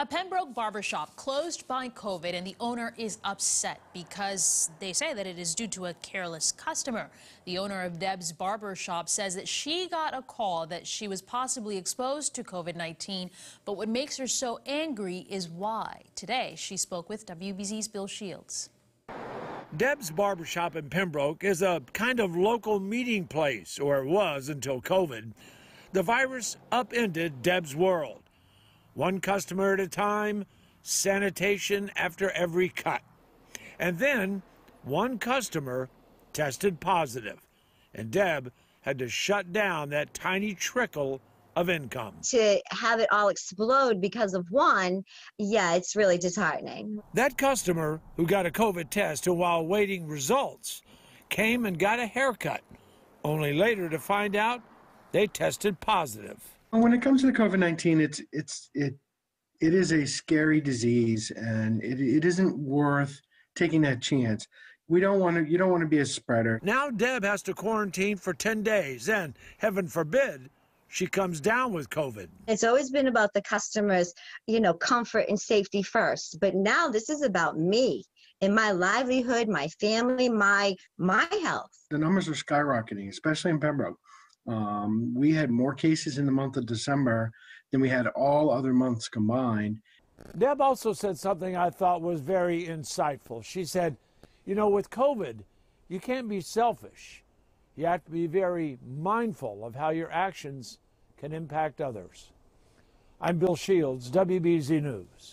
A Pembroke barbershop closed by COVID and the owner is upset because they say that it is due to a careless customer. The owner of Deb's barbershop says that she got a call that she was possibly exposed to COVID-19, but what makes her so angry is why. Today, she spoke with WBZ's Bill Shields. Deb's Barbershop in Pembroke is a kind of local meeting place, or it was until COVID. The virus upended Deb's world one customer at a time, sanitation after every cut. And then one customer tested positive, and Deb had to shut down that tiny trickle of income. To have it all explode because of one, yeah, it's really disheartening. That customer who got a COVID test and while waiting results, came and got a haircut, only later to find out they tested positive. When it comes to the COVID nineteen, it's it's it it is a scary disease, and it, it isn't worth taking that chance. We don't want to. You don't want to be a spreader. Now Deb has to quarantine for ten days, and heaven forbid she comes down with COVID. It's always been about the customers, you know, comfort and safety first. But now this is about me and my livelihood, my family, my my health. The numbers are skyrocketing, especially in Pembroke. Um, we had more cases in the month of December than we had all other months combined. Deb also said something I thought was very insightful. She said, You know, with COVID, you can't be selfish. You have to be very mindful of how your actions can impact others. I'm Bill Shields, WBZ News.